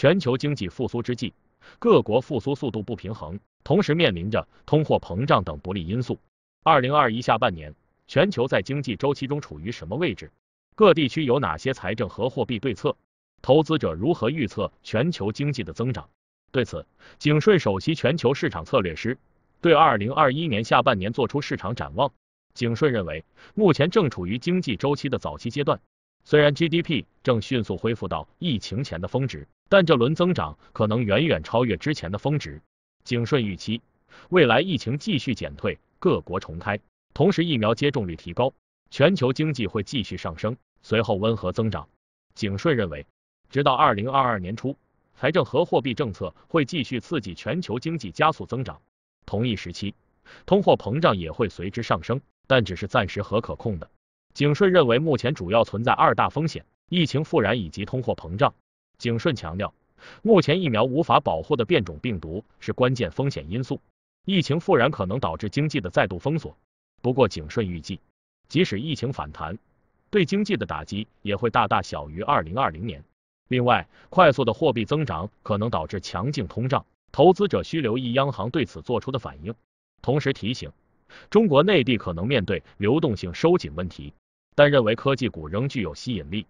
全球经济复苏之际，各国复苏速度不平衡，同时面临着通货膨胀等不利因素。二零二一下半年，全球在经济周期中处于什么位置？各地区有哪些财政和货币对策？投资者如何预测全球经济的增长？对此，景顺首席全球市场策略师对二零二一年下半年做出市场展望。景顺认为，目前正处于经济周期的早期阶段，虽然 GDP 正迅速恢复到疫情前的峰值。但这轮增长可能远远超越之前的峰值。景顺预期，未来疫情继续减退，各国重开，同时疫苗接种率提高，全球经济会继续上升，随后温和增长。景顺认为，直到二零二二年初，财政和货币政策会继续刺激全球经济加速增长。同一时期，通货膨胀也会随之上升，但只是暂时和可控的。景顺认为，目前主要存在二大风险：疫情复燃以及通货膨胀。景顺强调，目前疫苗无法保护的变种病毒是关键风险因素，疫情复燃可能导致经济的再度封锁。不过，景顺预计，即使疫情反弹，对经济的打击也会大大小于2020年。另外，快速的货币增长可能导致强劲通胀，投资者需留意央行对此做出的反应。同时提醒，中国内地可能面对流动性收紧问题，但认为科技股仍具有吸引力。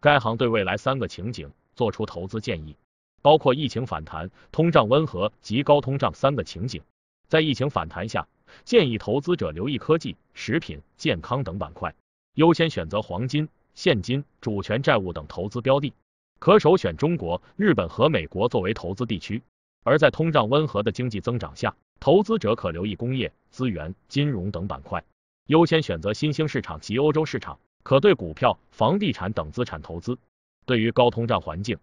该行对未来三个情景。做出投资建议，包括疫情反弹、通胀温和及高通胀三个情景。在疫情反弹下，建议投资者留意科技、食品、健康等板块，优先选择黄金、现金、主权债务等投资标的，可首选中国、日本和美国作为投资地区。而在通胀温和的经济增长下，投资者可留意工业、资源、金融等板块，优先选择新兴市场及欧洲市场，可对股票、房地产等资产投资。对于高通胀环境，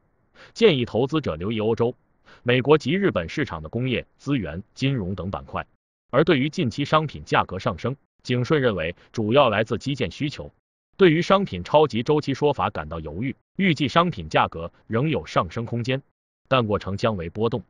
建议投资者留意欧洲、美国及日本市场的工业、资源、金融等板块。而对于近期商品价格上升，景顺认为主要来自基建需求。对于商品超级周期说法感到犹豫，预计商品价格仍有上升空间，但过程将为波动。